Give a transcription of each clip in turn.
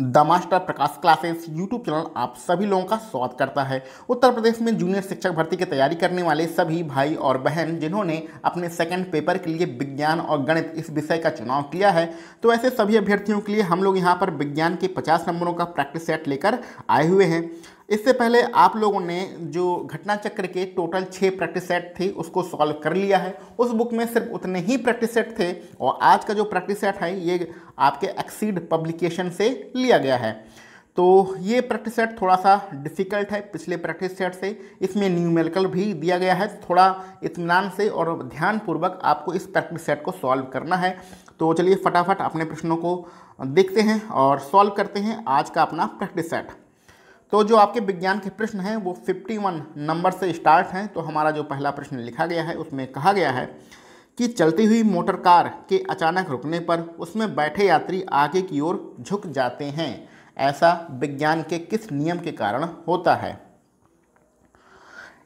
the Master Prakash Classes YouTube channel आप सभी लोगों का स्वागत करता है उत्तर प्रदेश में जूनियर शिक्षक भर्ती की तैयारी करने वाले सभी भाई और बहन जिन्होंने अपने सेकंड पेपर के लिए विज्ञान और गणित इस विषय का चुनाव किया है तो ऐसे सभी अभ्यर्थियों के लिए हम लोग यहाँ पर विज्ञान के पचास नंबरों का प्रैक्टिस सेट लेकर आए हुए हैं इससे पहले आप लोगों ने जो घटना चक्र के टोटल छः प्रैक्टिस सेट थे उसको सॉल्व कर लिया है उस बुक में सिर्फ उतने ही प्रैक्टिस सेट थे और आज का जो प्रैक्टिस सेट है ये आपके एक्सीड पब्लिकेशन से लिया गया है तो ये प्रैक्टिस सेट थोड़ा सा डिफ़िकल्ट है पिछले प्रैक्टिस सेट से इसमें न्यूमेरिकल भी दिया गया है थोड़ा इतमान से और ध्यानपूर्वक आपको इस प्रैक्टिस सेट को सॉल्व करना है तो चलिए फटाफट अपने प्रश्नों को देखते हैं और सॉल्व करते हैं आज का अपना प्रैक्टिस सेट तो जो आपके विज्ञान के प्रश्न हैं वो 51 नंबर से स्टार्ट हैं तो हमारा जो पहला प्रश्न लिखा गया है उसमें कहा गया है कि चलती हुई मोटर कार के अचानक रुकने पर उसमें बैठे यात्री आगे की ओर झुक जाते हैं ऐसा विज्ञान के किस नियम के कारण होता है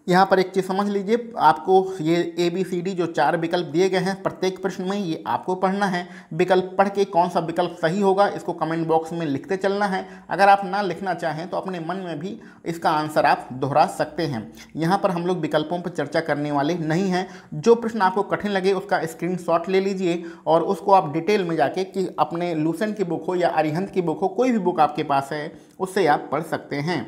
यहाँ पर एक चीज़ समझ लीजिए आपको ये ए बी सी डी जो चार विकल्प दिए गए हैं प्रत्येक प्रश्न में ये आपको पढ़ना है विकल्प पढ़ के कौन सा विकल्प सही होगा इसको कमेंट बॉक्स में लिखते चलना है अगर आप ना लिखना चाहें तो अपने मन में भी इसका आंसर आप दोहरा सकते हैं यहाँ पर हम लोग विकल्पों पर चर्चा करने वाले नहीं हैं जो प्रश्न आपको कठिन लगे उसका स्क्रीन ले लीजिए और उसको आप डिटेल में जाके कि अपने लूसेंट की बुक हो या अरिहंत की बुक हो कोई भी बुक आपके पास है उससे आप पढ़ सकते हैं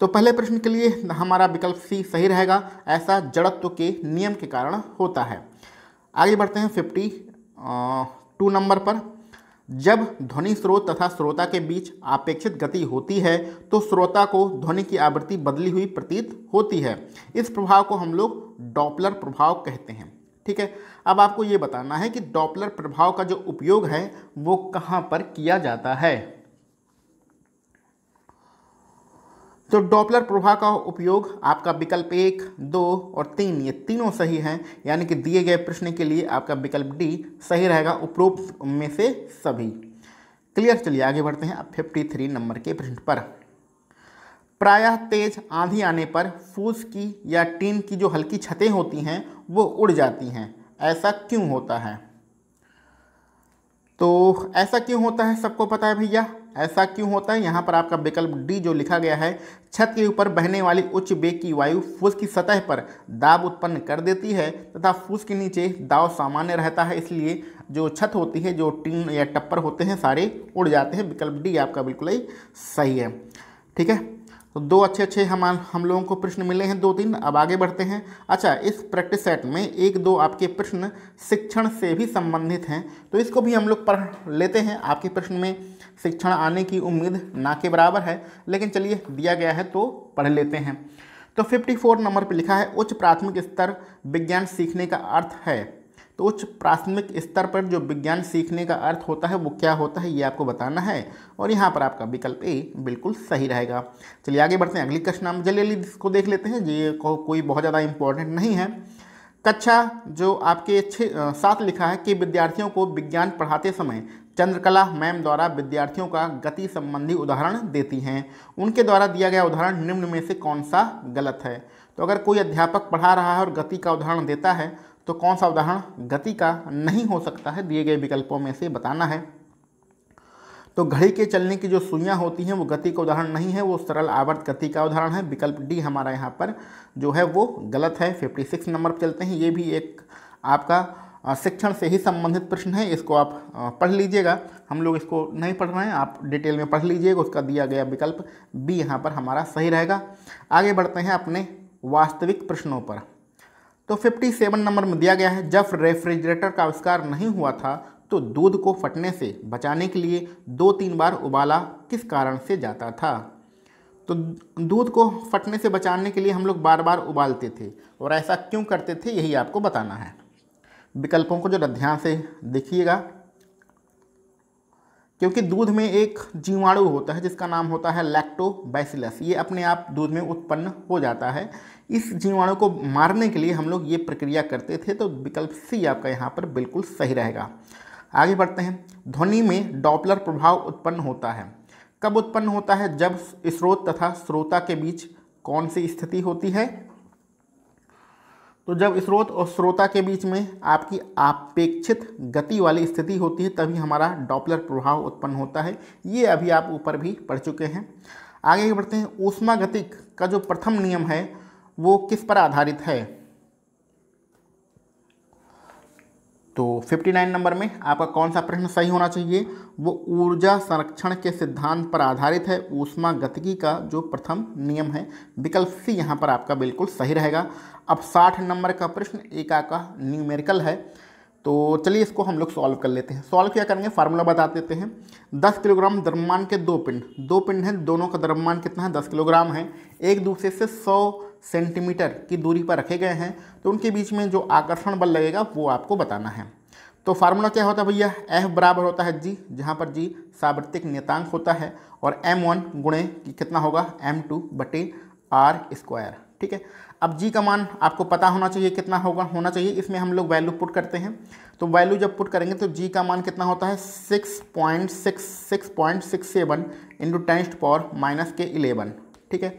तो पहले प्रश्न के लिए हमारा विकल्प सी सही रहेगा ऐसा जड़त्व के नियम के कारण होता है आगे बढ़ते हैं फिफ्टी टू नंबर पर जब ध्वनि स्रोत तथा श्रोता के बीच अपेक्षित गति होती है तो श्रोता को ध्वनि की आवृत्ति बदली हुई प्रतीत होती है इस प्रभाव को हम लोग डॉपलर प्रभाव कहते हैं ठीक है अब आपको ये बताना है कि डॉपलर प्रभाव का जो उपयोग है वो कहाँ पर किया जाता है तो डॉपलर प्रभाव का उपयोग आपका विकल्प एक दो और तीन ये तीनों सही हैं यानी कि दिए गए प्रश्न के लिए आपका विकल्प डी सही रहेगा उपरोक्त में से सभी क्लियर चलिए आगे बढ़ते हैं अब फिफ्टी थ्री नंबर के प्रश्न पर प्रायः तेज आंधी आने पर फूस की या टीन की जो हल्की छतें होती हैं वो उड़ जाती हैं ऐसा क्यों होता है तो ऐसा क्यों होता है सबको पता है भैया ऐसा क्यों होता है यहाँ पर आपका विकल्प डी जो लिखा गया है छत के ऊपर बहने वाली उच्च बेग की वायु फूस की सतह पर दाब उत्पन्न कर देती है तथा फूस के नीचे दाव सामान्य रहता है इसलिए जो छत होती है जो टीन या टप्पर होते हैं सारे उड़ जाते हैं विकल्प डी आपका बिल्कुल ही सही है ठीक है तो दो अच्छे अच्छे हम हम लोगों को प्रश्न मिले हैं दो तीन अब आगे बढ़ते हैं अच्छा इस प्रैक्टिस सेट में एक दो आपके प्रश्न शिक्षण से भी संबंधित हैं तो इसको भी हम लोग पढ़ लेते हैं आपके प्रश्न में शिक्षण आने की उम्मीद ना के बराबर है लेकिन चलिए दिया गया है तो पढ़ लेते हैं तो 54 नंबर पर लिखा है उच्च प्राथमिक स्तर विज्ञान सीखने का अर्थ है तो उच्च प्राथमिक स्तर पर जो विज्ञान सीखने का अर्थ होता है वो क्या होता है ये आपको बताना है और यहाँ पर आपका विकल्प ए बिल्कुल सही रहेगा चलिए आगे बढ़ते हैं अगली कक्षा नाम जल्दी इसको देख लेते हैं ये को, कोई बहुत ज़्यादा इंपॉर्टेंट नहीं है कक्षा जो आपके छः साथ लिखा है कि विद्यार्थियों को विज्ञान पढ़ाते समय चंद्रकला मैम द्वारा विद्यार्थियों का गति संबंधी उदाहरण देती हैं उनके द्वारा दिया गया उदाहरण निम्न में से कौन सा गलत है तो अगर कोई अध्यापक पढ़ा रहा है और गति का उदाहरण देता है तो कौन सा उदाहरण गति का नहीं हो सकता है दिए गए विकल्पों में से बताना है तो घड़ी के चलने की जो सुइयाँ होती हैं वो गति का उदाहरण नहीं है वो सरल आवर्त गति का उदाहरण है विकल्प डी हमारा यहाँ पर जो है वो गलत है 56 नंबर पर चलते हैं ये भी एक आपका शिक्षण से ही संबंधित प्रश्न है इसको आप पढ़ लीजिएगा हम लोग इसको नहीं पढ़ रहे हैं आप डिटेल में पढ़ लीजिएगा उसका दिया गया विकल्प बी यहाँ पर हमारा सही रहेगा आगे बढ़ते हैं अपने वास्तविक प्रश्नों पर तो 57 नंबर में दिया गया है जब रेफ्रिजरेटर का आविष्कार नहीं हुआ था तो दूध को फटने से बचाने के लिए दो तीन बार उबाला किस कारण से जाता था तो दूध को फटने से बचाने के लिए हम लोग बार बार उबालते थे और ऐसा क्यों करते थे यही आपको बताना है विकल्पों को जो ध्यान से देखिएगा क्योंकि दूध में एक जीवाणु होता है जिसका नाम होता है लैक्टोबैसिलस ये अपने आप दूध में उत्पन्न हो जाता है इस जीवाणु को मारने के लिए हम लोग ये प्रक्रिया करते थे तो विकल्प सी आपका यहाँ पर बिल्कुल सही रहेगा आगे बढ़ते हैं ध्वनि में डॉपलर प्रभाव उत्पन्न होता है कब उत्पन्न होता है जब स्रोत तथा श्रोता के बीच कौन सी स्थिति होती है तो जब स्रोत और श्रोता के बीच में आपकी अपेक्षित गति वाली स्थिति होती है तभी हमारा डॉपलर प्रभाव उत्पन्न होता है ये अभी आप ऊपर भी पढ़ चुके हैं आगे बढ़ते हैं ऊष्मागतिक का जो प्रथम नियम है वो किस पर आधारित है तो 59 नंबर में आपका कौन सा प्रश्न सही होना चाहिए वो ऊर्जा संरक्षण के सिद्धांत पर आधारित है ऊष्मा गतिकी का जो प्रथम नियम है विकल्प सी यहाँ पर आपका बिल्कुल सही रहेगा अब 60 नंबर का प्रश्न एका का न्यूमेरिकल है तो चलिए इसको हम लोग सॉल्व कर लेते हैं सॉल्व क्या करेंगे फार्मूला बता देते हैं दस किलोग्राम द्रव्यमान के दो पिंड दो पिंड हैं दोनों का द्रव्यमान कितना है दस किलोग्राम है एक दूसरे से सौ सेंटीमीटर की दूरी पर रखे गए हैं तो उनके बीच में जो आकर्षण बल लगेगा वो आपको बताना है तो फार्मूला क्या होता है भैया एफ बराबर होता है जी जहाँ पर जी सावृतिक नियतांक होता है और एम वन गुणे कितना होगा एम टू बटे आर स्क्वायर ठीक है अब जी का मान आपको पता होना चाहिए कितना होगा होना चाहिए इसमें हम लोग वैल्यू पुट करते हैं तो वैल्यू जब पुट करेंगे तो जी का मान कितना होता है six point six six point six seven into ten's power minus के इलेवन ठीक है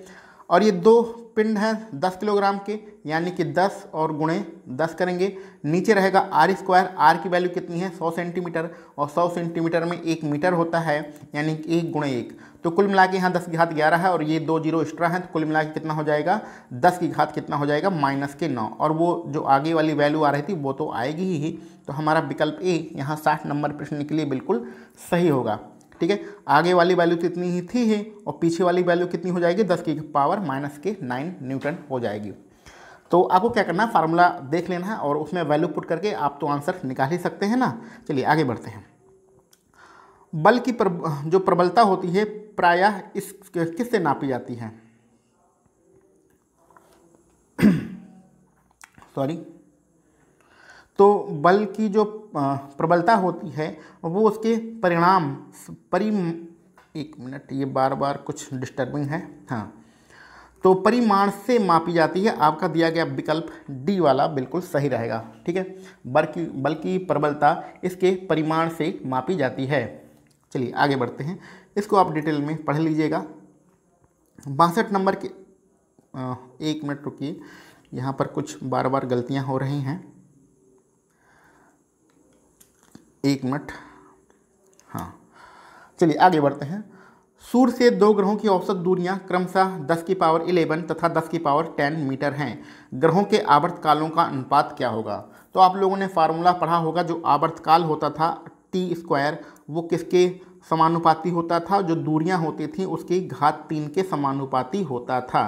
और ये दो पिंड हैं दस किलोग्राम के यानी कि दस और गुणे दस करेंगे नीचे रहेगा आर स्क्वायर आर की वैल्यू कितनी है सौ सेंटीमीटर और सौ सेंटीमीटर में एक मीटर होता है यानी कि एक गुणे एक तो कुल मिला के यहाँ दस की घात ग्यारह है और ये दो जीरो एक्स्ट्रा है तो कुल मिला के कितना हो जाएगा दस की घात कितना हो जाएगा माइनस के नौ और वो जो आगे वाली वैल्यू आ रही थी वो तो आएगी ही तो हमारा विकल्प ए यहाँ साठ नंबर प्रश्न के लिए बिल्कुल सही होगा ठीक है आगे वाली वैल्यू तो इतनी ही थी ही और पीछे वाली वैल्यू कितनी हो जाएगी दस की पावर माइनस के नाइन न्यूटन हो जाएगी तो आपको क्या करना है फार्मूला देख लेना है और उसमें वैल्यू पुट करके आप तो आंसर निकाल ही सकते हैं ना चलिए आगे बढ़ते हैं बल की प्र, जो प्रबलता होती है प्रायः इस किससे नापी जाती है सॉरी तो बल की जो प्रबलता होती है वो उसके परिणाम परि एक मिनट ये बार बार कुछ डिस्टर्बिंग है हाँ तो परिमाण से मापी जाती है आपका दिया गया विकल्प डी वाला बिल्कुल सही रहेगा ठीक है बल की बल की प्रबलता इसके परिमाण से मापी जाती है चलिए आगे बढ़ते हैं इसको आप डिटेल में पढ़ लीजिएगा बासठ नंबर के आ, एक मिनट रुकिए यहाँ पर कुछ बार बार गलतियाँ हो रही हैं एक मिनट हाँ चलिए आगे बढ़ते हैं सूर्य से दो ग्रहों की औसत दूरियां क्रमशः 10 की पावर 11 तथा 10 की पावर 10 मीटर हैं ग्रहों के आवर्तकालों का अनुपात क्या होगा तो आप लोगों ने फार्मूला पढ़ा होगा जो आवर्तकाल होता था टी स्क्वायर वो किसके समानुपाती होता था जो दूरियां होती थी उसकी घात तीन के समानुपाती होता था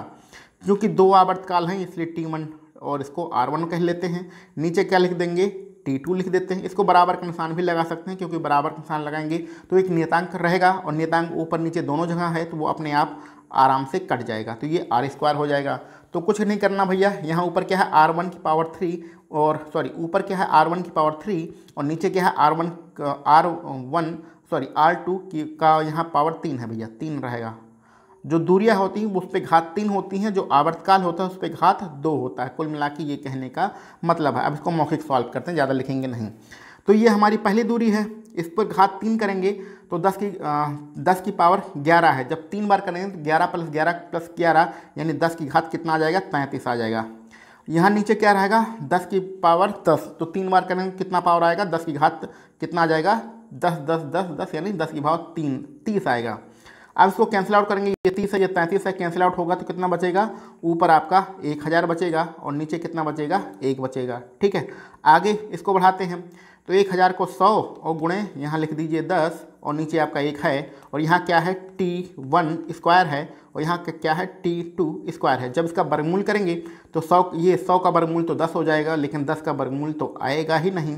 क्योंकि दो आवर्तकाल हैं इसलिए टी वन और इसको आर वन कह लेते हैं नीचे क्या लिख देंगे टी टू लिख देते हैं इसको बराबर का निशान भी लगा सकते हैं क्योंकि बराबर का निशान लगाएंगे तो एक नियतांक रहेगा और नियतांक ऊपर नीचे दोनों जगह है तो वो अपने आप आराम से कट जाएगा तो ये आर स्क्वायर हो जाएगा तो कुछ नहीं करना भैया यहाँ ऊपर क्या है आर वन की पावर थ्री और सॉरी ऊपर क्या है आर वन की पावर थ्री और नीचे क्या है R one R one sorry R two की का यहाँ पावर तीन है भैया तीन रहेगा जो दूरियां होती हैं उस पर घात तीन होती हैं जो आवर्तकाल होता है उस पर घात दो होता है कुल मिला के ये कहने का मतलब है अब इसको मौखिक सॉल्व करते हैं ज़्यादा लिखेंगे नहीं तो ये हमारी पहली दूरी है इस पर घात तीन करेंगे तो दस की आ, दस की पावर ग्यारह है जब तीन बार करेंगे तो ग्यारह प्लस ग्यारह प्लस ग्यारह यानी दस की घात कितना आ जाएगा पैंतीस आ जाएगा यहाँ नीचे क्या रहेगा दस की पावर दस तो तीन बार करेंगे कितना पावर आएगा दस की घात कितना आ जाएगा दस दस दस दस यानी दस की भाव तीन तीस आएगा अब इसको कैंसिल आउट करेंगे ये तीस है ये तैंतीस है कैंसिल आउट होगा तो कितना बचेगा ऊपर आपका एक हज़ार बचेगा और नीचे कितना बचेगा एक बचेगा ठीक है आगे इसको बढ़ाते हैं तो एक हज़ार को सौ और गुणे यहाँ लिख दीजिए दस और नीचे आपका एक है और यहाँ क्या है टी वन स्क्वायर है और यहाँ क्या है टी टू स्क्वायर है जब इसका वर्गमूल करेंगे तो सौ ये सौ का वर्गमूल तो दस हो जाएगा लेकिन दस का वर्गमूल तो आएगा ही नहीं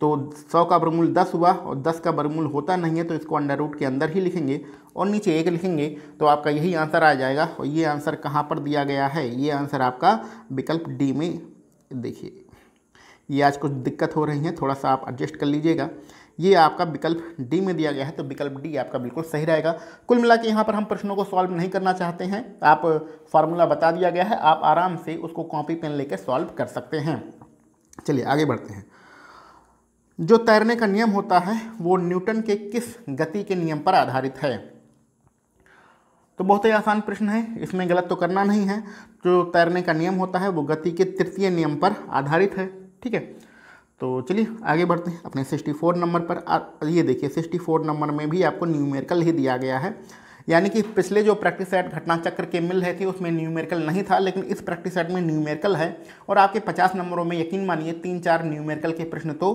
तो सौ का वर्गमूल दस हुआ और दस का वर्गमूल होता नहीं है तो इसको अंडर रूट के अंदर ही लिखेंगे और नीचे एक लिखेंगे तो आपका यही आंसर आ जाएगा और ये आंसर कहाँ पर दिया गया है ये आंसर आपका विकल्प डी में देखिए ये आज कुछ दिक्कत हो रही है थोड़ा सा आप एडजस्ट कर लीजिएगा ये आपका विकल्प डी में दिया गया है तो विकल्प डी आपका बिल्कुल सही रहेगा कुल मिला के यहाँ पर हम प्रश्नों को सॉल्व नहीं करना चाहते हैं आप फार्मूला बता दिया गया है आप आराम से उसको कॉपी पेन लेकर सॉल्व कर सकते हैं चलिए आगे बढ़ते हैं जो तैरने का नियम होता है वो न्यूटन के किस गति के नियम पर आधारित है तो बहुत ही आसान प्रश्न है इसमें गलत तो करना नहीं है जो तैरने का नियम होता है वो गति के तृतीय नियम पर आधारित है ठीक है तो चलिए आगे बढ़ते हैं अपने 64 नंबर पर ये देखिए 64 नंबर में भी आपको न्यूमेरिकल ही दिया गया है यानी कि पिछले जो प्रैक्टिस सेट घटना चक्र के मिल रहे थे उसमें न्यूमेरिकल नहीं था लेकिन इस प्रैक्टिस सेट में न्यूमेरिकल है और आपके 50 नंबरों में यकीन मानिए तीन चार न्यूमेरिकल के प्रश्न तो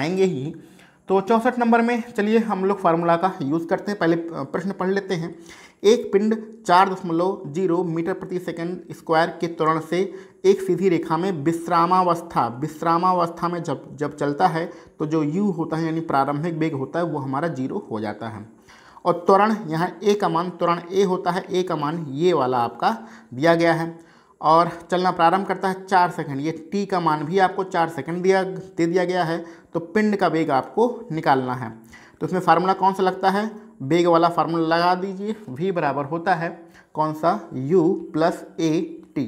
आएंगे ही तो चौंसठ नंबर में चलिए हम लोग फार्मूला का यूज़ करते हैं पहले प्रश्न पढ़ लेते हैं एक पिंड चार दशमलव जीरो मीटर प्रति सेकंड स्क्वायर के त्वरण से एक सीधी रेखा में विश्रामावस्था विश्रामावस्था में जब जब चलता है तो जो यू होता है यानी प्रारंभिक वेग होता है वो हमारा जीरो हो जाता है और त्वरण यहाँ ए का मान त्वरण ए होता है ए का मान ये वाला आपका दिया गया है और चलना प्रारंभ करता है चार सेकंड ये टी का मान भी आपको चार सेकंड दिया दे दिया गया है तो पिंड का वेग आपको निकालना है तो इसमें फार्मूला कौन सा लगता है वेग वाला फार्मूला लगा दीजिए वी बराबर होता है कौन सा U plus A T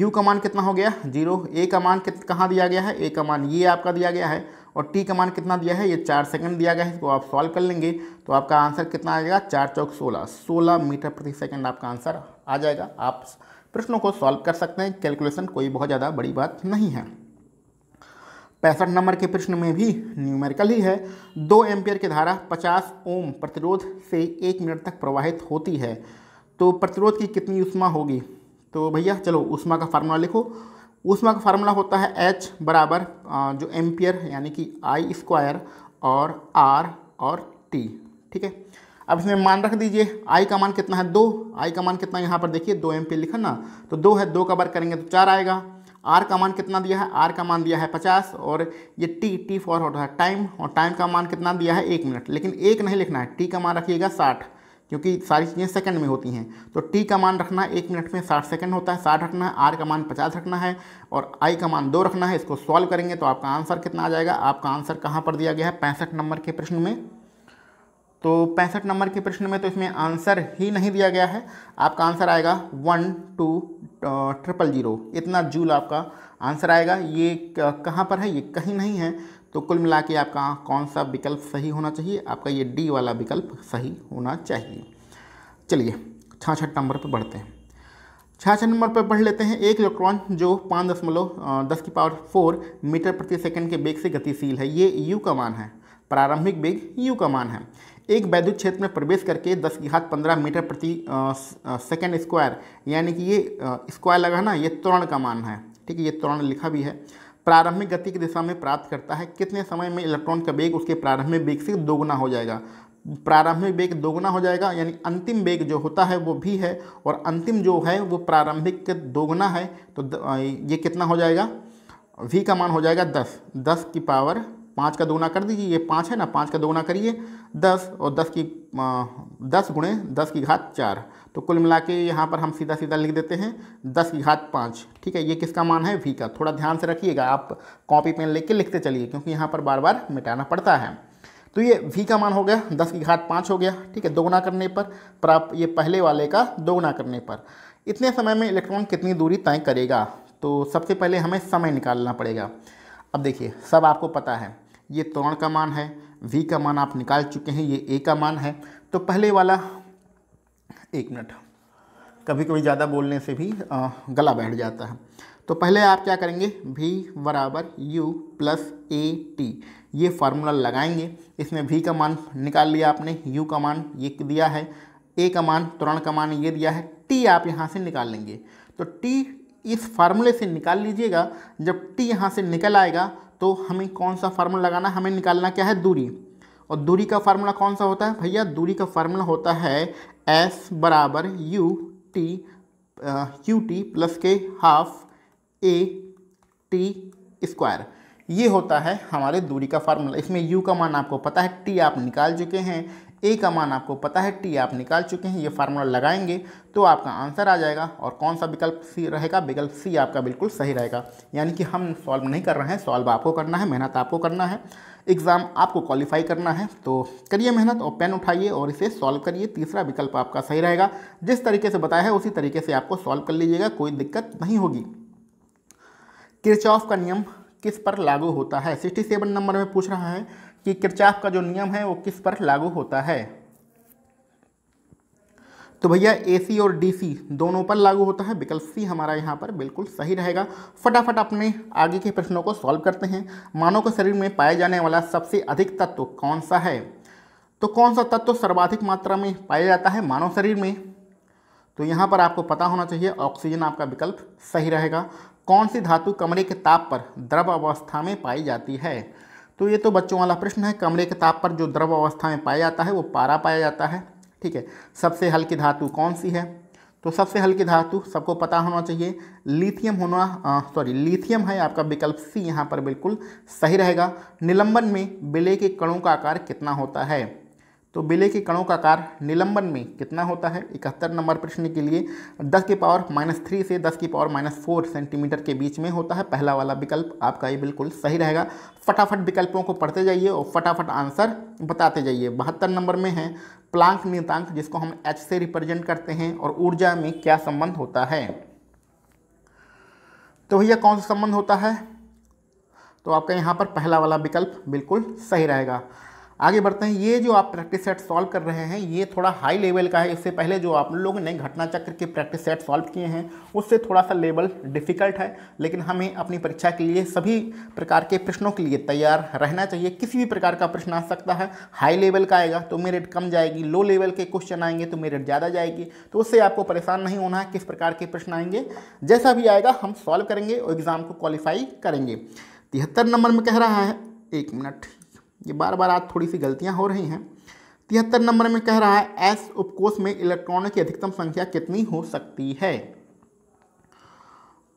U का मान कितना हो गया जीरो ए का मान कहाँ दिया गया है ए का मान ये आपका दिया गया है और टी का मान कितना दिया है ये चार सेकंड दिया गया है इसको आप सॉल्व कर लेंगे तो आपका आंसर कितना आ जाएगा चार चौक सोलह सोलह मीटर प्रति सेकंड आपका आंसर आ जाएगा आप प्रश्नों को सॉल्व कर सकते हैं कैलकुलेशन कोई बहुत ज़्यादा बड़ी बात नहीं है पैंसठ नंबर के प्रश्न में भी न्यूमेरिकल ही है दो एम्पियर की धारा पचास ओम प्रतिरोध से एक मिनट तक प्रवाहित होती है तो प्रतिरोध की कितनी उष्मा होगी तो भैया चलो उष्मा का फार्मूला लिखो उसमें का फार्मूला होता है एच बराबर जो एम्पियर यानी कि आई स्क्वायर और आर और टी ठीक है अब इसमें मान रख दीजिए आई का मान कितना है दो आई का मान कितना यहाँ पर देखिए दो एम्पियर लिखा ना तो दो है दो का बार करेंगे तो चार आएगा आर का मान कितना दिया है आर का मान दिया है पचास और ये टी टी फॉर होता है टाइम और टाइम का मान कितना दिया है एक मिनट लेकिन एक नहीं लिखना है टी का मान रखिएगा साठ क्योंकि सारी चीज़ें सेकंड में होती हैं तो टी का मान रखना एक मिनट में साठ सेकंड होता है साठ रखना है आर का मान पचास रखना है और आई का मान दो रखना है इसको सॉल्व करेंगे तो आपका आंसर कितना आ जाएगा आपका आंसर कहाँ पर दिया गया है पैंसठ नंबर के प्रश्न में तो पैंसठ नंबर के प्रश्न में तो इसमें आंसर ही नहीं दिया गया है आपका आंसर आएगा वन टू ट्रिपल जीरो इतना जूल आपका आंसर आएगा ये कहाँ पर है ये कहीं नहीं है तो कुल मिला के आपका कौन सा विकल्प सही होना चाहिए आपका ये डी वाला विकल्प सही होना चाहिए चलिए छाछठ नंबर पर बढ़ते हैं छठ नंबर पर पढ़ लेते हैं एक इलेक्ट्रॉन जो पाँच दशमलव दस की पावर फोर मीटर प्रति सेकंड के वेग से गतिशील है ये यू का मान है प्रारंभिक वेग यू का मान है एक वैद्युत क्षेत्र में प्रवेश करके दस की घात पंद्रह मीटर प्रति सेकंड स्क्वायर यानी कि ये स्क्वायर लगा ना ये त्वरण का मान है ठीक है ये त्वरण लिखा भी है प्रारंभिक गति की दिशा में प्राप्त करता है कितने समय में इलेक्ट्रॉन का वेग उसके प्रारंभिक वेग से दोगुना हो जाएगा प्रारंभिक वेग दोगुना हो जाएगा यानी अंतिम वेग जो होता है वो भी है और अंतिम जो है वो प्रारंभिक दोगुना है तो ये कितना हो जाएगा वी का मान हो जाएगा दस दस की पावर पाँच का दोगुना कर दीजिए ये पाँच है ना पाँच का दोगुना करिए दस और दस की दस गुणे दस की घात चार तो कुल मिला के यहाँ पर हम सीधा सीधा लिख देते हैं दस की घात पाँच ठीक है ये किसका मान है वी का थोड़ा ध्यान से रखिएगा आप कॉपी पेन लेके लिखते चलिए क्योंकि यहाँ पर बार बार मिटाना पड़ता है तो ये वी का मान हो गया दस की घात पाँच हो गया ठीक है दोगुना करने पर प्राप्त ये पहले वाले का दोगुना करने पर इतने समय में इलेक्ट्रॉन कितनी दूरी तय करेगा तो सबसे पहले हमें समय निकालना पड़ेगा अब देखिए सब आपको पता है ये तोरण का मान है वी का मान आप निकाल चुके हैं ये ए का मान है तो पहले वाला एक मिनट कभी कभी ज़्यादा बोलने से भी गला बैठ जाता है तो पहले आप क्या करेंगे v बराबर यू प्लस ए टी ये फार्मूला लगाएंगे इसमें v का मान निकाल लिया आपने u का मान ये दिया है ए का मान तुरंत का मान ये दिया है टी आप यहाँ से निकाल लेंगे तो टी इस फार्मूले से निकाल लीजिएगा जब टी यहाँ से निकल आएगा तो हमें कौन सा फार्मूला लगाना हमें निकालना क्या है दूरी और दूरी का फार्मूला कौन सा होता है भैया दूरी का फार्मूला होता है एस बराबर U T U T plus के हाफ ए टी स्क्वायर ये होता है हमारे दूरी का फार्मूला इसमें u का मान आपको पता है t आप निकाल चुके हैं ए का मान आपको पता है टी आप निकाल चुके हैं ये फार्मूला लगाएंगे तो आपका आंसर आ जाएगा और कौन सा विकल्प सी रहेगा विकल्प सी आपका बिल्कुल सही रहेगा यानी कि हम सॉल्व नहीं कर रहे हैं सॉल्व आपको करना है मेहनत आपको करना है एग्ज़ाम आपको क्वालिफाई करना है तो करिए मेहनत और पेन उठाइए और इसे सॉल्व करिए तीसरा विकल्प आपका सही रहेगा जिस तरीके से बताया है उसी तरीके से आपको सॉल्व कर लीजिएगा कोई दिक्कत नहीं होगी किरचॉफ का नियम किस पर लागू होता है सिक्सटी सेवन नंबर में पूछ रहा है कि किरचाफ का जो नियम है वो किस पर लागू होता है तो भैया एसी और डीसी दोनों पर लागू होता है विकल्प सी हमारा यहाँ पर बिल्कुल सही रहेगा फटाफट अपने आगे के प्रश्नों को सॉल्व करते हैं मानव के शरीर में पाया जाने वाला सबसे अधिक तत्व कौन सा है तो कौन सा तत्व सर्वाधिक मात्रा में पाया जाता है मानव शरीर में तो यहाँ पर आपको पता होना चाहिए ऑक्सीजन आपका विकल्प सही रहेगा कौन सी धातु कमरे के ताप पर द्रव अवस्था में पाई जाती है तो ये तो बच्चों वाला प्रश्न है कमरे के ताप पर जो द्रव अवस्था में पाया जाता है वो पारा पाया जाता है ठीक है सबसे हल्की धातु कौन सी है तो सबसे हल्की धातु सबको पता होना चाहिए लिथियम होना सॉरी लिथियम है आपका विकल्प सी यहाँ पर बिल्कुल सही रहेगा निलंबन में बिले के कणों का आकार कितना होता है तो बिले के कणों का आकार निलंबन में कितना होता है इकहत्तर नंबर प्रश्न के लिए 10 के पावर माइनस थ्री से 10 की पावर माइनस फोर सेंटीमीटर के बीच में होता है पहला वाला विकल्प आपका ये बिल्कुल सही रहेगा फटाफट विकल्पों को पढ़ते जाइए और फटाफट आंसर बताते जाइए बहत्तर नंबर में है प्लांक नियतांक जिसको हम एच से रिप्रेजेंट करते हैं और ऊर्जा में क्या संबंध होता है तो भैया कौन सा संबंध होता है तो आपका यहाँ पर पहला वाला विकल्प बिल्कुल सही रहेगा आगे बढ़ते हैं ये जो आप प्रैक्टिस सेट सॉल्व कर रहे हैं ये थोड़ा हाई लेवल का है इससे पहले जो आप लोग ने घटना चक्र के प्रैक्टिस सेट सॉल्व किए हैं उससे थोड़ा सा लेवल डिफिकल्ट है लेकिन हमें अपनी परीक्षा के लिए सभी प्रकार के प्रश्नों के लिए तैयार रहना चाहिए किसी भी प्रकार का प्रश्न आ सकता है हाई लेवल का आएगा तो मेरिट कम जाएगी लो लेवल के क्वेश्चन आएंगे तो मेरिट ज़्यादा जाएगी तो उससे आपको परेशान नहीं होना है किस प्रकार के प्रश्न आएंगे जैसा भी आएगा हम सॉल्व करेंगे और एग्ज़ाम को क्वालिफाई करेंगे तिहत्तर नंबर में कह रहा है एक मिनट ये बार बार आज थोड़ी सी गलतियाँ हो रही हैं तिहत्तर नंबर में कह रहा है एस उपकोष में इलेक्ट्रॉनों की अधिकतम संख्या कितनी हो सकती है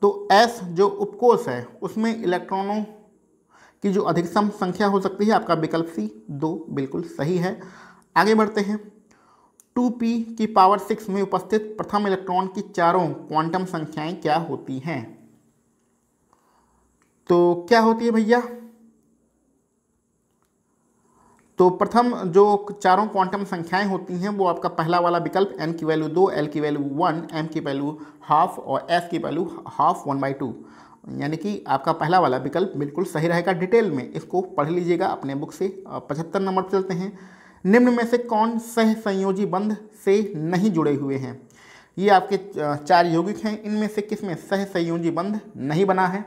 तो एस जो उपकोष है उसमें इलेक्ट्रॉनों की जो अधिकतम संख्या हो सकती है आपका विकल्प सी दो बिल्कुल सही है आगे बढ़ते हैं टू पी की पावर सिक्स में उपस्थित प्रथम इलेक्ट्रॉन की चारों क्वांटम संख्याएं क्या होती हैं तो क्या होती है भैया तो प्रथम जो चारों क्वांटम संख्याएं होती हैं वो आपका पहला वाला विकल्प एन की वैल्यू दो एल की वैल्यू वन एम की वैल्यू हाफ और एस की value half one by two यानी कि आपका पहला वाला विकल्प बिल्कुल सही रहेगा डिटेल में इसको पढ़ लीजिएगा अपने बुक से पचहत्तर नंबर पर चलते हैं निम्न में से कौन सह संयोजी बंध से नहीं जुड़े हुए हैं ये आपके चार यौगिक हैं इनमें से किस में सह संयोजी बंध नहीं बना है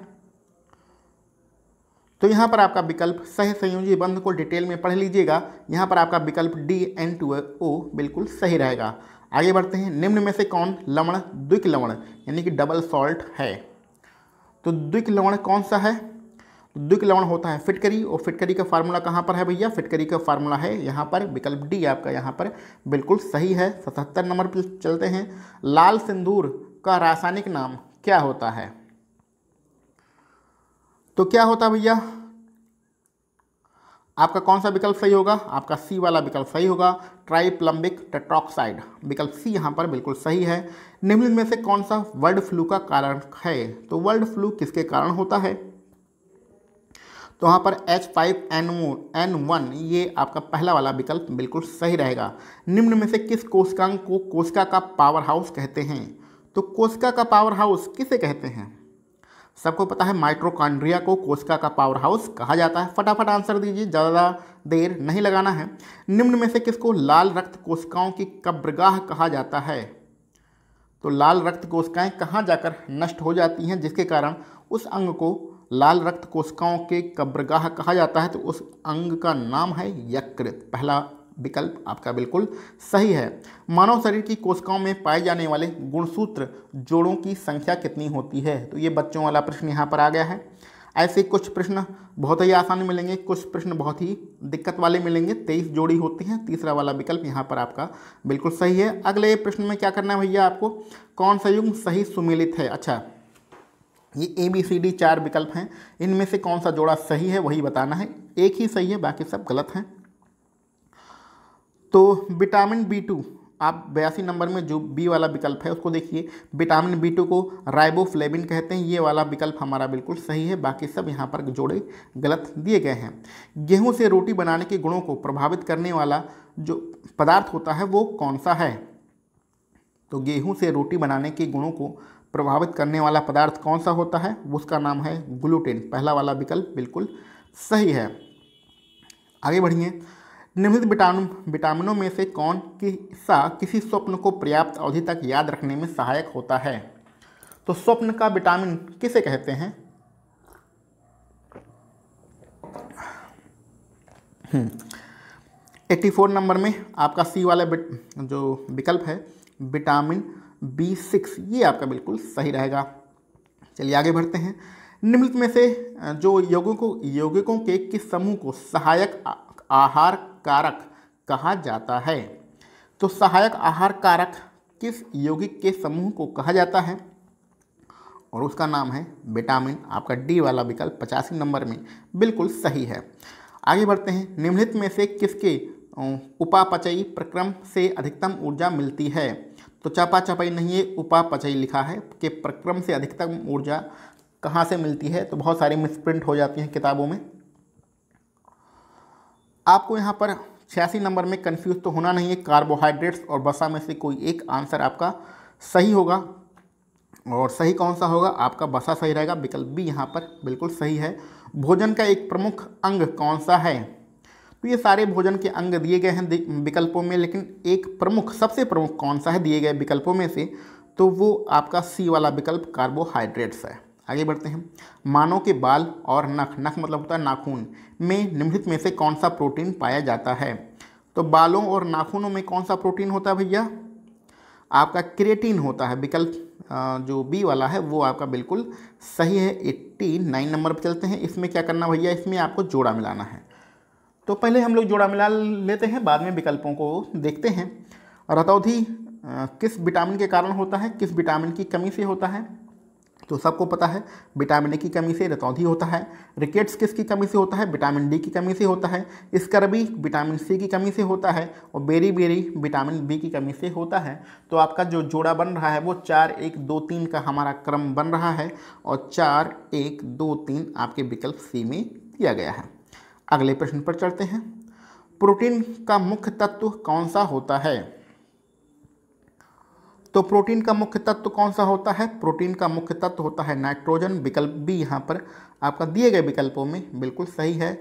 तो यहाँ पर आपका विकल्प सह संयोजी बंध को डिटेल में पढ़ लीजिएगा यहाँ पर आपका विकल्प डी एन टू ओ बिल्कुल सही रहेगा आगे बढ़ते हैं निम्न में से कौन लवण द्विक लवण यानी कि डबल सॉल्ट है तो द्विक लवण कौन सा है तो द्विक लवण होता है फिटकरी और फिटकरी का फार्मूला कहाँ पर है भैया फिटकरी का फार्मूला है यहाँ पर विकल्प डी आपका यहाँ पर बिल्कुल सही है सतहत्तर नंबर पर चलते हैं लाल सिंदूर का रासायनिक नाम क्या होता है तो क्या होता भैया आपका कौन सा विकल्प सही होगा आपका सी वाला विकल्प सही होगा ट्राइप्लम्बिक टेट्रॉक्साइड विकल्प सी यहाँ पर बिल्कुल सही है निम्न में से कौन सा वर्ल्ड फ्लू का कारण है तो वर्ल्ड फ्लू किसके कारण होता है तो वहाँ पर H five N N one ये आपका पहला वाला विकल्प बिल्कुल सही रहेगा निम्न में से किस कोशिकांग को कोशिका का पावर हाउस कहते हैं तो कोशिका का पावर हाउस किसे कहते हैं सबको पता है माइट्रोकांड्रिया को कोशिका का पावर हाउस कहा जाता है फटाफट आंसर दीजिए ज़्यादा देर नहीं लगाना है निम्न में से किसको लाल रक्त कोशिकाओं की कब्रगाह कहा जाता है तो लाल रक्त कोशिकाएं कहाँ जाकर नष्ट हो जाती हैं जिसके कारण उस अंग को लाल रक्त कोशिकाओं के कब्रगाह कहा जाता है तो उस अंग का नाम है यकृत पहला विकल्प आपका बिल्कुल सही है मानव शरीर की कोशिकाओं में पाए जाने वाले गुणसूत्र जोड़ों की संख्या कितनी होती है तो ये बच्चों वाला प्रश्न यहाँ पर आ गया है ऐसे कुछ प्रश्न बहुत ही आसान मिलेंगे कुछ प्रश्न बहुत ही दिक्कत वाले मिलेंगे तेईस जोड़ी होती हैं तीसरा वाला विकल्प यहाँ पर आपका बिल्कुल सही है अगले प्रश्न में क्या करना है भैया आपको कौन सा युग सही सुमिलित है अच्छा ये ए बी सी डी चार विकल्प हैं इनमें से कौन सा जोड़ा सही है वही बताना है एक ही सही है बाकी सब गलत हैं तो विटामिन बी टू आप बयासी नंबर में जो बी वाला विकल्प है उसको देखिए विटामिन बी टू को राइबोफ्लेबिन कहते हैं ये वाला विकल्प हमारा बिल्कुल सही है बाकी सब यहाँ पर जोड़े गलत दिए गए हैं गेहूँ से रोटी बनाने के गुणों को प्रभावित करने वाला जो पदार्थ होता है वो कौन सा है तो गेहूँ से रोटी बनाने के गुणों को प्रभावित करने वाला पदार्थ कौन सा होता है उसका नाम है ग्लूटेन पहला वाला विकल्प बिल्कुल सही है आगे बढ़िए निम्नलिखित विटामिन विटामिनों में से कौन कि सा किसी स्वप्न को पर्याप्त अवधि तक याद रखने में सहायक होता है तो स्वप्न का विटामिन किसे कहते हैं हम्म, एट्टी फोर नंबर में आपका सी वाला जो विकल्प है विटामिन बी सिक्स ये आपका बिल्कुल सही रहेगा चलिए आगे बढ़ते हैं निम्नलिखित में से जो यौगिकों यौगिकों के किस समूह को सहायक आहार कारक कहा जाता है तो सहायक आहार कारक किस यौगिक के समूह को कहा जाता है और उसका नाम है विटामिन आपका डी वाला विकल्प पचासी नंबर में बिल्कुल सही है आगे बढ़ते हैं निम्नलिखित में से किसके उपापचयी प्रक्रम से अधिकतम ऊर्जा मिलती है तो चापा चपाई नहीं है उपापचयी लिखा है कि प्रक्रम से अधिकतम ऊर्जा कहाँ से मिलती है तो बहुत सारी मिसप्रिंट हो जाती हैं किताबों में आपको यहाँ पर छियासी नंबर में कन्फ्यूज तो होना नहीं है कार्बोहाइड्रेट्स और बसा में से कोई एक आंसर आपका सही होगा और सही कौन सा होगा आपका बसा सही रहेगा विकल्प बी यहाँ पर बिल्कुल सही है भोजन का एक प्रमुख अंग कौन सा है तो ये सारे भोजन के अंग दिए गए हैं विकल्पों में लेकिन एक प्रमुख सबसे प्रमुख कौन सा है दिए गए विकल्पों में से तो वो आपका सी वाला विकल्प कार्बोहाइड्रेट्स है आगे बढ़ते हैं मानव के बाल और नख नख मतलब होता है नाखून में निम्नलिखित में से कौन सा प्रोटीन पाया जाता है तो बालों और नाखूनों में कौन सा प्रोटीन होता है भैया आपका क्रिएटिन होता है विकल्प जो बी वाला है वो आपका बिल्कुल सही है एट्टी नाइन नंबर पर चलते हैं इसमें क्या करना भैया इसमें आपको जोड़ा मिलाना है तो पहले हम लोग जोड़ा मिला लेते हैं बाद में विकल्पों को देखते हैं रतौधी किस विटामिन के कारण होता है किस विटामिन की कमी से होता है तो सबको पता है विटामिन ए की कमी से रतौधी होता है रिकेट्स किसकी कमी से होता है विटामिन डी की कमी से होता है स्कर्बी विटामिन सी की कमी से होता है और बेरी बेरी विटामिन बी की कमी से होता है तो आपका जो जोड़ा बन रहा है वो चार एक दो तीन का हमारा क्रम बन रहा है और चार एक दो तीन आपके विकल्प सी में दिया गया है अगले प्रश्न पर चढ़ते हैं प्रोटीन का मुख्य तत्व कौन सा होता है तो प्रोटीन का मुख्य तत्व कौन सा होता है प्रोटीन का मुख्य तत्व होता है नाइट्रोजन विकल्प भी यहाँ पर आपका दिए गए विकल्पों में बिल्कुल सही है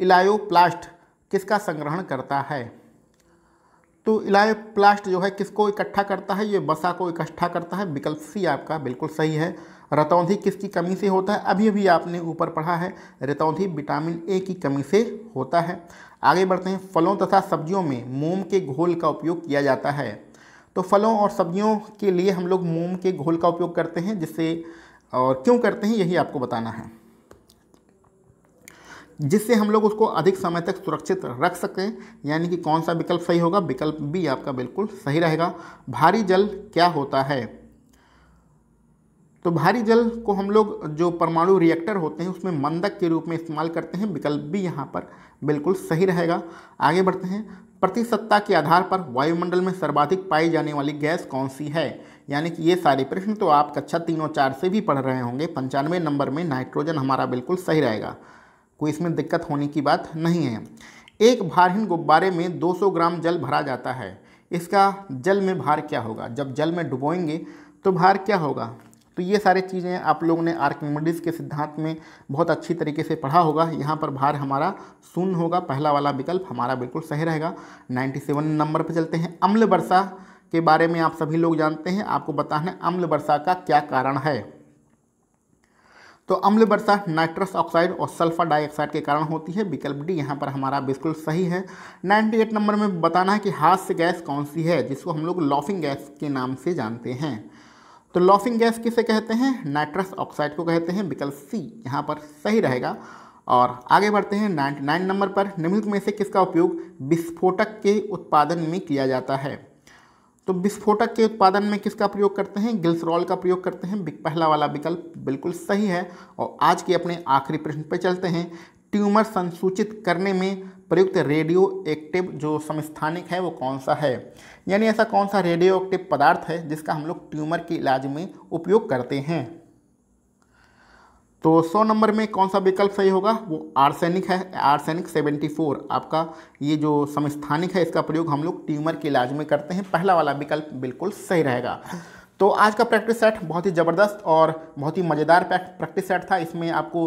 इलायोप्लास्ट किसका संग्रहण करता है तो इलायोप्लास्ट जो है किसको इकट्ठा करता है ये बसा को इकट्ठा करता है विकल्प सी आपका बिल्कुल सही है रतौंधी किसकी कमी से होता है अभी अभी आपने ऊपर पढ़ा है रतौंधी विटामिन ए की कमी से होता है आगे बढ़ते हैं फलों तथा सब्जियों में मोम के घोल का उपयोग किया जाता है तो फलों और सब्जियों के लिए हम लोग मोम के घोल का उपयोग करते हैं जिससे और क्यों करते हैं यही आपको बताना है जिससे हम लोग उसको अधिक समय तक सुरक्षित रख सकें यानी कि कौन सा विकल्प सही होगा विकल्प भी आपका बिल्कुल सही रहेगा भारी जल क्या होता है तो भारी जल को हम लोग जो परमाणु रिएक्टर होते हैं उसमें मंदक के रूप में इस्तेमाल करते हैं विकल्प भी यहाँ पर बिल्कुल सही रहेगा आगे बढ़ते हैं प्रति सत्ता के आधार पर वायुमंडल में सर्वाधिक पाई जाने वाली गैस कौन सी है यानी कि ये सारे प्रश्न तो आप कक्षा तीन और चार से भी पढ़ रहे होंगे पंचानवे नंबर में नाइट्रोजन हमारा बिल्कुल सही रहेगा कोई इसमें दिक्कत होने की बात नहीं है एक भारहीन गुब्बारे में 200 ग्राम जल भरा जाता है इसका जल में भार क्या होगा जब जल में डुबोएंगे तो भार क्या होगा तो ये सारे चीज़ें आप लोगों ने आर्किमिडीज के सिद्धांत में बहुत अच्छी तरीके से पढ़ा होगा यहाँ पर भार हमारा शून्य होगा पहला वाला विकल्प हमारा बिल्कुल सही रहेगा 97 नंबर पर चलते हैं अम्ल वर्षा के बारे में आप सभी लोग जानते हैं आपको बताना है अम्ल वर्षा का क्या कारण है तो अम्ल वर्षा नाइट्रस ऑक्साइड और सल्फर डाइऑक्साइड के कारण होती है विकल्प डी यहाँ पर हमारा बिल्कुल सही है 98 नंबर में बताना है कि हास्य गैस कौन सी है जिसको हम लोग लॉफिंग गैस के नाम से जानते हैं तो लॉफिंग गैस किसे कहते हैं नाइट्रस ऑक्साइड को कहते हैं विकल्प सी यहाँ पर सही रहेगा और आगे बढ़ते हैं 99 नंबर पर निम्नलिखित में से किसका उपयोग विस्फोटक के उत्पादन में किया जाता है तो विस्फोटक के उत्पादन में किसका प्रयोग करते हैं गिल्सरॉल का प्रयोग करते हैं पहला वाला विकल्प बिल्कुल सही है और आज के अपने आखिरी प्रश्न पर चलते हैं ट्यूमर संसूचित करने में प्रयुक्त रेडियो एक्टिव जो समस्थानिक है वो कौन सा है यानी ऐसा कौन सा रेडियो एक्टिव पदार्थ है जिसका हम लोग ट्यूमर के इलाज में उपयोग करते हैं तो 100 नंबर में कौन सा विकल्प सही होगा वो आर्सेनिक है आर्सेनिक 74 आपका ये जो समस्थानिक है इसका प्रयोग हम लोग ट्यूमर के इलाज में करते हैं पहला वाला विकल्प बिल्कुल सही रहेगा तो आज का प्रैक्टिस सेट बहुत ही ज़बरदस्त और बहुत ही मज़ेदार प्रैक्टिस सेट था इसमें आपको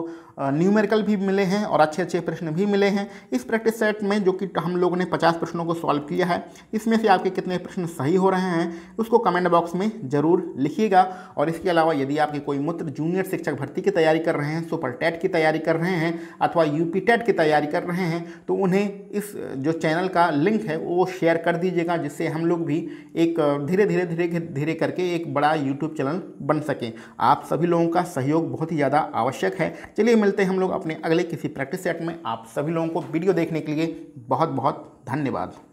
न्यूमेरिकल भी मिले हैं और अच्छे अच्छे प्रश्न भी मिले हैं इस प्रैक्टिस सेट में जो कि हम लोगों ने 50 प्रश्नों को सॉल्व किया है इसमें से आपके कितने प्रश्न सही हो रहे हैं उसको कमेंट बॉक्स में ज़रूर लिखिएगा और इसके अलावा यदि आपके कोई मित्र जूनियर शिक्षक भर्ती की तैयारी कर रहे हैं सुपर टेट की तैयारी कर रहे हैं अथवा यू टेट की तैयारी कर रहे हैं तो उन्हें इस जो चैनल का लिंक है वो शेयर कर दीजिएगा जिससे हम लोग भी एक धीरे धीरे धीरे धीरे करके एक एक बड़ा यूट्यूब चैनल बन सकें आप सभी लोगों का सहयोग बहुत ही ज़्यादा आवश्यक है चलिए मिलते हैं हम लोग अपने अगले किसी प्रैक्टिस सेट में आप सभी लोगों को वीडियो देखने के लिए बहुत बहुत धन्यवाद